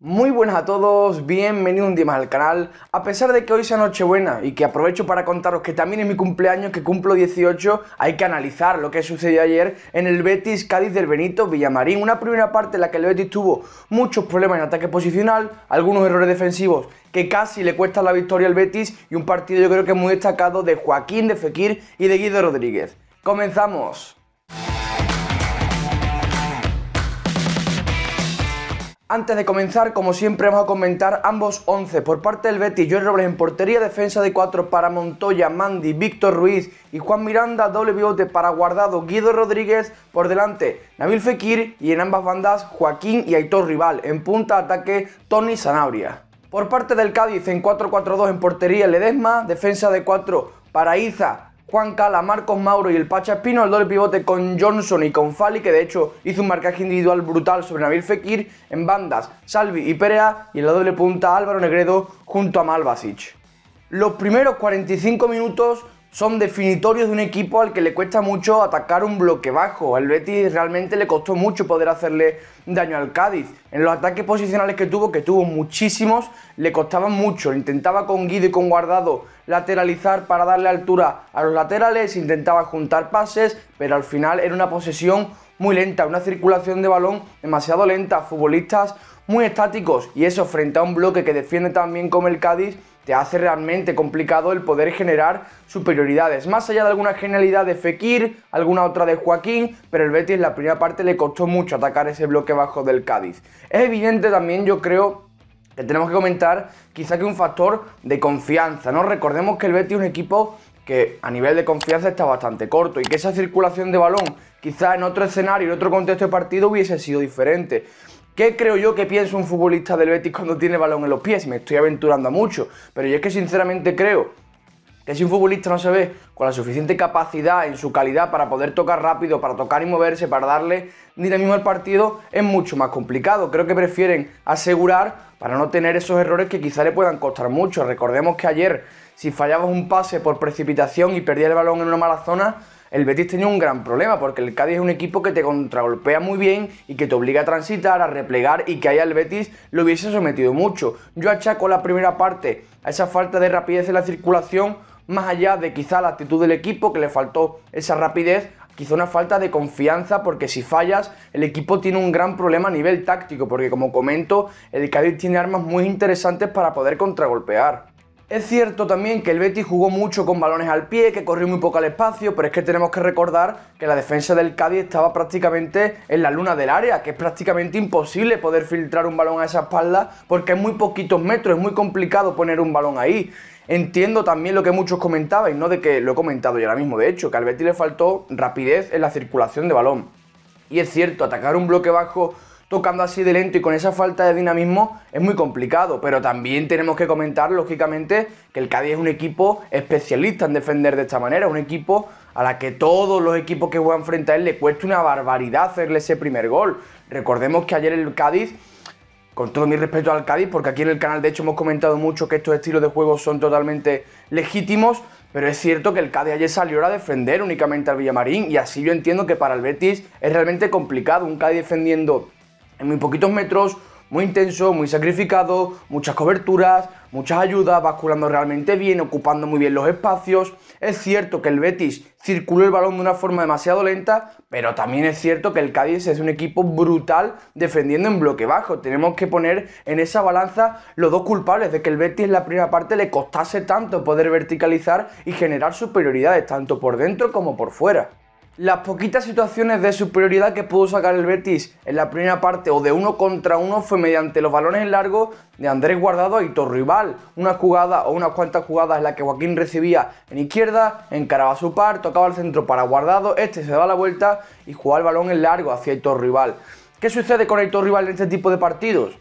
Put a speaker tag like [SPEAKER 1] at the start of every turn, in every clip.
[SPEAKER 1] Muy buenas a todos, bienvenidos un día más al canal. A pesar de que hoy sea Nochebuena y que aprovecho para contaros que también es mi cumpleaños, que cumplo 18, hay que analizar lo que sucedió ayer en el Betis Cádiz del Benito Villamarín. Una primera parte en la que el Betis tuvo muchos problemas en ataque posicional, algunos errores defensivos que casi le cuesta la victoria al Betis y un partido yo creo que muy destacado de Joaquín de Fekir y de Guido Rodríguez. Comenzamos. Antes de comenzar, como siempre, vamos a comentar ambos 11. Por parte del Betis, Joel Robles en portería, defensa de 4 para Montoya, Mandy, Víctor Ruiz y Juan Miranda, doble pivote para Guardado, Guido Rodríguez por delante, Nabil Fekir y en ambas bandas Joaquín y Aitor Rival. En punta ataque, Tony Sanabria. Por parte del Cádiz, en 4-4-2 en portería, Ledesma, defensa de 4 para Iza, Juan Cala, Marcos Mauro y el Pacha Espino, el doble pivote con Johnson y con Fali, que de hecho hizo un marcaje individual brutal sobre Nabil Fekir, en bandas Salvi y Perea, y en la doble punta Álvaro Negredo junto a Malvasic. Los primeros 45 minutos son definitorios de un equipo al que le cuesta mucho atacar un bloque bajo. Al Betis realmente le costó mucho poder hacerle daño al Cádiz. En los ataques posicionales que tuvo, que tuvo muchísimos, le costaba mucho. Intentaba con Guido y con Guardado lateralizar para darle altura a los laterales, intentaba juntar pases, pero al final era una posesión muy lenta, una circulación de balón demasiado lenta, futbolistas muy estáticos y eso frente a un bloque que defiende tan bien como el Cádiz te hace realmente complicado el poder generar superioridades. Más allá de alguna genialidad de Fekir, alguna otra de Joaquín, pero el Betis en la primera parte le costó mucho atacar ese bloque bajo del Cádiz. Es evidente también, yo creo, que tenemos que comentar quizá que un factor de confianza, ¿no? Recordemos que el Betis es un equipo que a nivel de confianza está bastante corto y que esa circulación de balón quizá en otro escenario, en otro contexto de partido hubiese sido diferente. ¿Qué creo yo que pienso un futbolista del Betis cuando tiene balón en los pies? Me estoy aventurando a mucho, pero yo es que sinceramente creo que si un futbolista no se ve con la suficiente capacidad en su calidad para poder tocar rápido, para tocar y moverse, para darle dinamismo al partido, es mucho más complicado. Creo que prefieren asegurar para no tener esos errores que quizá le puedan costar mucho. Recordemos que ayer, si fallabas un pase por precipitación y perdía el balón en una mala zona, el Betis tenía un gran problema, porque el Cádiz es un equipo que te contragolpea muy bien y que te obliga a transitar, a replegar y que allá al Betis lo hubiese sometido mucho. Yo achaco la primera parte a esa falta de rapidez en la circulación, más allá de quizá la actitud del equipo, que le faltó esa rapidez, quizá una falta de confianza, porque si fallas, el equipo tiene un gran problema a nivel táctico, porque como comento, el Cádiz tiene armas muy interesantes para poder contragolpear. Es cierto también que el Betis jugó mucho con balones al pie, que corrió muy poco al espacio, pero es que tenemos que recordar que la defensa del Cádiz estaba prácticamente en la luna del área, que es prácticamente imposible poder filtrar un balón a esa espalda porque es muy poquitos metros, es muy complicado poner un balón ahí. Entiendo también lo que muchos y ¿no? De que lo he comentado yo ahora mismo, de hecho, que al Betis le faltó rapidez en la circulación de balón. Y es cierto, atacar un bloque bajo tocando así de lento y con esa falta de dinamismo es muy complicado. Pero también tenemos que comentar, lógicamente, que el Cádiz es un equipo especialista en defender de esta manera, un equipo a la que todos los equipos que juegan frente a él le cuesta una barbaridad hacerle ese primer gol. Recordemos que ayer el Cádiz con todo mi respeto al Cádiz, porque aquí en el canal de hecho hemos comentado mucho que estos estilos de juego son totalmente legítimos, pero es cierto que el Cádiz ayer salió a defender únicamente al Villamarín y así yo entiendo que para el Betis es realmente complicado, un Cádiz defendiendo en muy poquitos metros, muy intenso, muy sacrificado, muchas coberturas, muchas ayudas, basculando realmente bien, ocupando muy bien los espacios. Es cierto que el Betis circuló el balón de una forma demasiado lenta, pero también es cierto que el Cádiz es un equipo brutal defendiendo en bloque bajo. Tenemos que poner en esa balanza los dos culpables de que el Betis en la primera parte le costase tanto poder verticalizar y generar superioridades, tanto por dentro como por fuera. Las poquitas situaciones de superioridad que pudo sacar el Betis en la primera parte o de uno contra uno fue mediante los balones largos de Andrés Guardado y Rival. Una jugada o unas cuantas jugadas en las que Joaquín recibía en izquierda, encaraba su par, tocaba el centro para Guardado, este se daba la vuelta y jugaba el balón en largo hacia Hitor Rival. ¿Qué sucede con Hitor Rival en este tipo de partidos?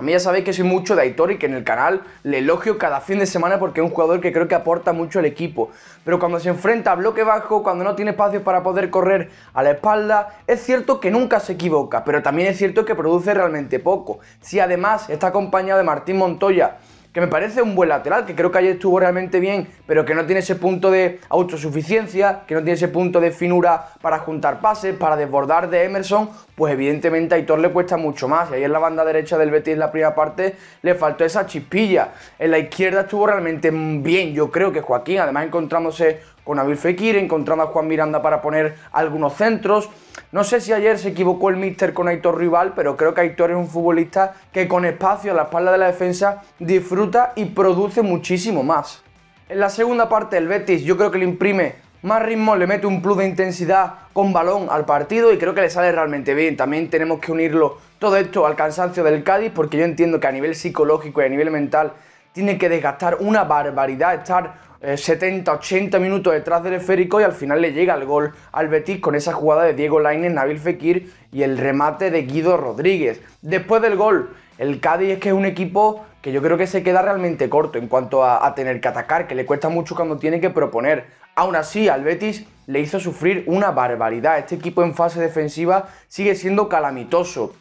[SPEAKER 1] A mí ya sabéis que soy mucho de Aitor y que en el canal le elogio cada fin de semana porque es un jugador que creo que aporta mucho al equipo. Pero cuando se enfrenta a bloque bajo, cuando no tiene espacio para poder correr a la espalda, es cierto que nunca se equivoca, pero también es cierto que produce realmente poco. Si además está acompañado de Martín Montoya, que me parece un buen lateral, que creo que ayer estuvo realmente bien, pero que no tiene ese punto de autosuficiencia, que no tiene ese punto de finura para juntar pases, para desbordar de Emerson, pues evidentemente a Aitor le cuesta mucho más. Y ahí en la banda derecha del Betis en la primera parte le faltó esa chispilla. En la izquierda estuvo realmente bien, yo creo que Joaquín, además encontrándose con Nabil Fekir, encontrando a Juan Miranda para poner algunos centros. No sé si ayer se equivocó el míster con Aitor Rival, pero creo que Aitor es un futbolista que con espacio a la espalda de la defensa disfruta y produce muchísimo más. En la segunda parte el Betis yo creo que le imprime más ritmo, le mete un plus de intensidad con balón al partido y creo que le sale realmente bien. También tenemos que unirlo todo esto al cansancio del Cádiz porque yo entiendo que a nivel psicológico y a nivel mental tiene que desgastar una barbaridad estar 70, eh, 80 minutos detrás del esférico y al final le llega el gol al Betis con esa jugada de Diego Lainez, Nabil Fekir y el remate de Guido Rodríguez. Después del gol, el Cádiz es que es un equipo que yo creo que se queda realmente corto en cuanto a, a tener que atacar, que le cuesta mucho cuando tiene que proponer. Aún así, al Betis le hizo sufrir una barbaridad. Este equipo en fase defensiva sigue siendo calamitoso.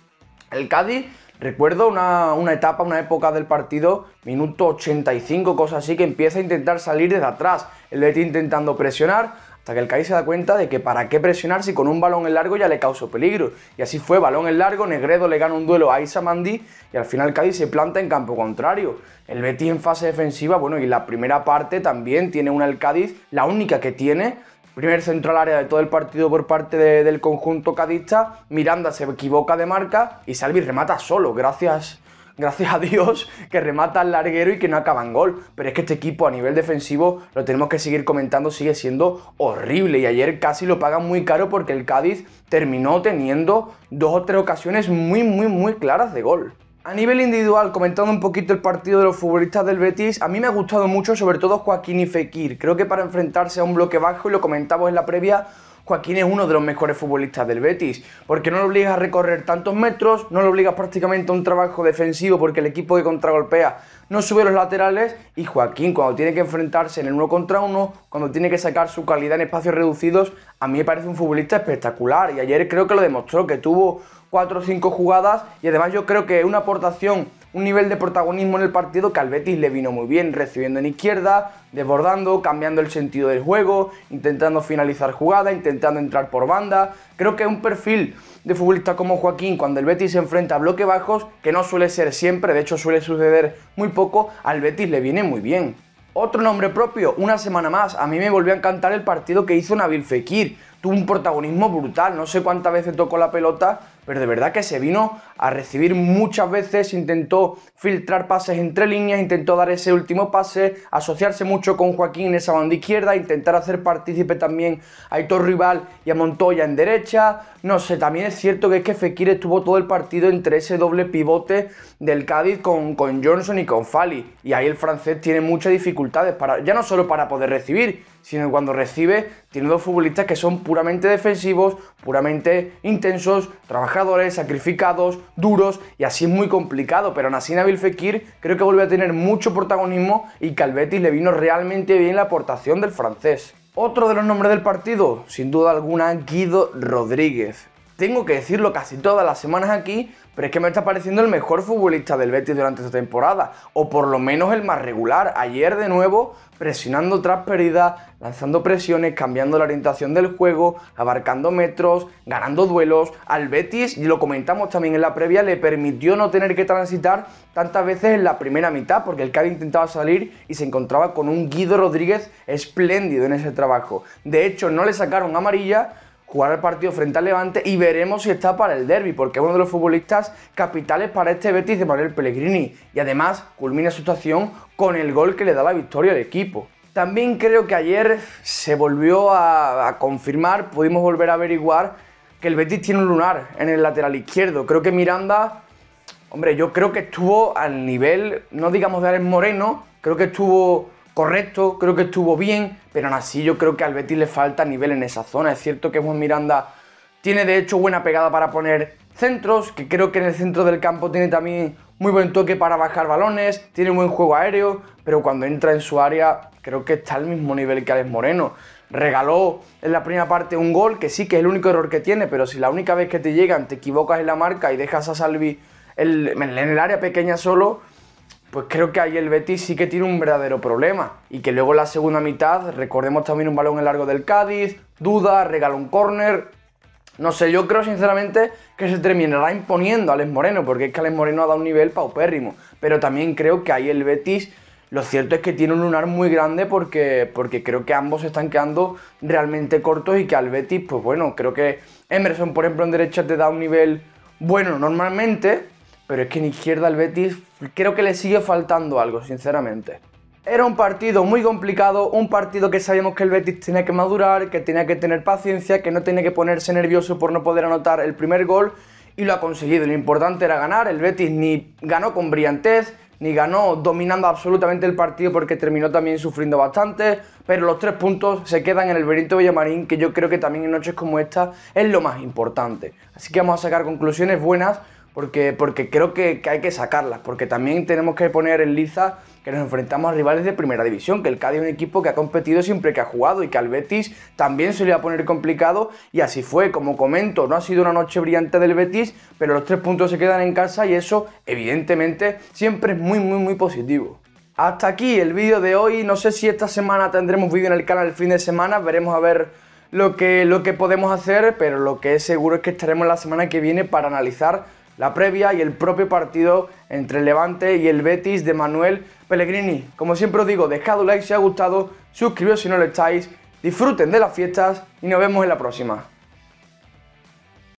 [SPEAKER 1] El Cádiz Recuerdo una, etapa, una época del partido, minuto 85, cosas así, que empieza a intentar salir desde atrás. El Betty intentando presionar, hasta que el Cádiz se da cuenta de que para qué presionar si con un balón en largo ya le causó peligro. Y así fue, balón en largo, Negredo le gana un duelo a Isamandi y al final Cádiz se planta en campo contrario. El Betis en fase defensiva, bueno, y la primera parte también tiene una el Cádiz, la única que tiene, primer centro al área de todo el partido por parte del conjunto cadista. Miranda se equivoca de marca y Salvi remata solo, gracias gracias a Dios, que remata al larguero y que no acaba en gol. Pero es que este equipo a nivel defensivo, lo tenemos que seguir comentando, sigue siendo horrible. Y ayer casi lo pagan muy caro porque el Cádiz terminó teniendo dos o tres ocasiones muy, muy, muy claras de gol. A nivel individual, comentando un poquito el partido de los futbolistas del Betis, a mí me ha gustado mucho, sobre todo Joaquín y Fekir. Creo que para enfrentarse a un bloque bajo, y lo comentamos en la previa, Joaquín es uno de los mejores futbolistas del Betis, porque no lo obligas a recorrer tantos metros, no lo obligas prácticamente a un trabajo defensivo, porque el equipo que contragolpea no sube los laterales y Joaquín cuando tiene que enfrentarse en el uno contra uno, cuando tiene que sacar su calidad en espacios reducidos, a mí me parece un futbolista espectacular y ayer creo que lo demostró, que tuvo cuatro o cinco jugadas y además yo creo que una aportación, un nivel de protagonismo en el partido que al Betis le vino muy bien, recibiendo en izquierda, desbordando, cambiando el sentido del juego, intentando finalizar jugada, intentando entrar por banda, creo que es un perfil de futbolista como Joaquín, cuando el Betis se enfrenta a bloque bajos, que no suele ser siempre, de hecho suele suceder muy poco, al Betis le viene muy bien. Otro nombre propio, una semana más, a mí me volvió a encantar el partido que hizo Nabil Fekir. Tuvo un protagonismo brutal, no sé cuántas veces tocó la pelota, pero de verdad que se vino a recibir muchas veces, intentó filtrar pases entre líneas, intentó dar ese último pase, asociarse mucho con Joaquín en esa banda izquierda, intentar hacer partícipe también a Hitor Rival y a Montoya en derecha, no sé, también es cierto que es que Fekir estuvo todo el partido entre ese doble pivote del Cádiz con, con Johnson y con Fali, y ahí el francés tiene muchas dificultades, para, ya no solo para poder recibir, sino cuando recibe, tiene dos futbolistas que son puramente defensivos, puramente intensos, trabajadores, sacrificados, duros, y así es muy complicado. Pero Nassim Nabil Fekir creo que vuelve a tener mucho protagonismo y calvetti le vino realmente bien la aportación del francés. Otro de los nombres del partido, sin duda alguna, Guido Rodríguez tengo que decirlo casi todas las semanas aquí, pero es que me está pareciendo el mejor futbolista del Betis durante esta temporada, o por lo menos el más regular. Ayer de nuevo, presionando tras pérdida, lanzando presiones, cambiando la orientación del juego, abarcando metros, ganando duelos. Al Betis, y lo comentamos también en la previa, le permitió no tener que transitar tantas veces en la primera mitad, porque el había intentaba salir y se encontraba con un Guido Rodríguez espléndido en ese trabajo. De hecho, no le sacaron amarilla jugar el partido frente al Levante y veremos si está para el derby, porque es uno de los futbolistas capitales para este Betis de Manuel Pellegrini y además culmina su actuación con el gol que le da la victoria al equipo. También creo que ayer se volvió a, confirmar, pudimos volver a averiguar que el Betis tiene un lunar en el lateral izquierdo. Creo que Miranda, hombre, yo creo que estuvo al nivel, no digamos de Ares Moreno, creo que estuvo correcto, creo que estuvo bien, pero aún así yo creo que al Betis le falta nivel en esa zona. Es cierto que Juan Miranda tiene de hecho buena pegada para poner centros, que creo que en el centro del campo tiene también muy buen toque para bajar balones, tiene buen juego aéreo, pero cuando entra en su área creo que está al mismo nivel que Alex Moreno. Regaló en la primera parte un gol, que sí que es el único error que tiene, pero si la única vez que te llegan te equivocas en la marca y dejas a Salvi en el área pequeña solo, pues creo que ahí el Betis sí que tiene un verdadero problema. Y que luego en la segunda mitad, recordemos también un balón en largo del Cádiz, duda, regala un córner. No sé, yo creo sinceramente que se terminará imponiendo a Alex Moreno, porque es que Alex Moreno ha dado un nivel paupérrimo. Pero también creo que ahí el Betis, lo cierto es que tiene un lunar muy grande porque, porque creo que ambos están quedando realmente cortos y que al Betis, pues bueno, creo que Emerson, por ejemplo, en derecha te da un nivel bueno normalmente, pero es que en izquierda el Betis creo que le sigue faltando algo, sinceramente. Era un partido muy complicado, un partido que sabíamos que el Betis tenía que madurar, que tenía que tener paciencia, que no tenía que ponerse nervioso por no poder anotar el primer gol y lo ha conseguido. Lo importante era ganar, el Betis ni ganó con brillantez, ni ganó dominando absolutamente el partido porque terminó también sufriendo bastante, pero los tres puntos se quedan en el Benito Villamarín, que yo creo que también en noches como esta es lo más importante. Así que vamos a sacar conclusiones buenas porque, creo que, hay que sacarlas, porque también tenemos que poner en liza que nos enfrentamos a rivales de primera división, que el Cádiz es un equipo que ha competido siempre que ha jugado y que al Betis también se le va a poner complicado y así fue, como comento, no ha sido una noche brillante del Betis, pero los tres puntos se quedan en casa y eso evidentemente siempre es muy muy muy positivo. Hasta aquí el vídeo de hoy, no sé si esta semana tendremos vídeo en el canal el fin de semana, veremos a ver lo que, lo que podemos hacer, pero lo que es seguro es que estaremos la semana que viene para analizar la previa y el propio partido entre el Levante y el Betis de Manuel Pellegrini. Como siempre os digo, dejad un like si os ha gustado, suscribíos si no lo estáis, disfruten de las fiestas y nos vemos en la próxima.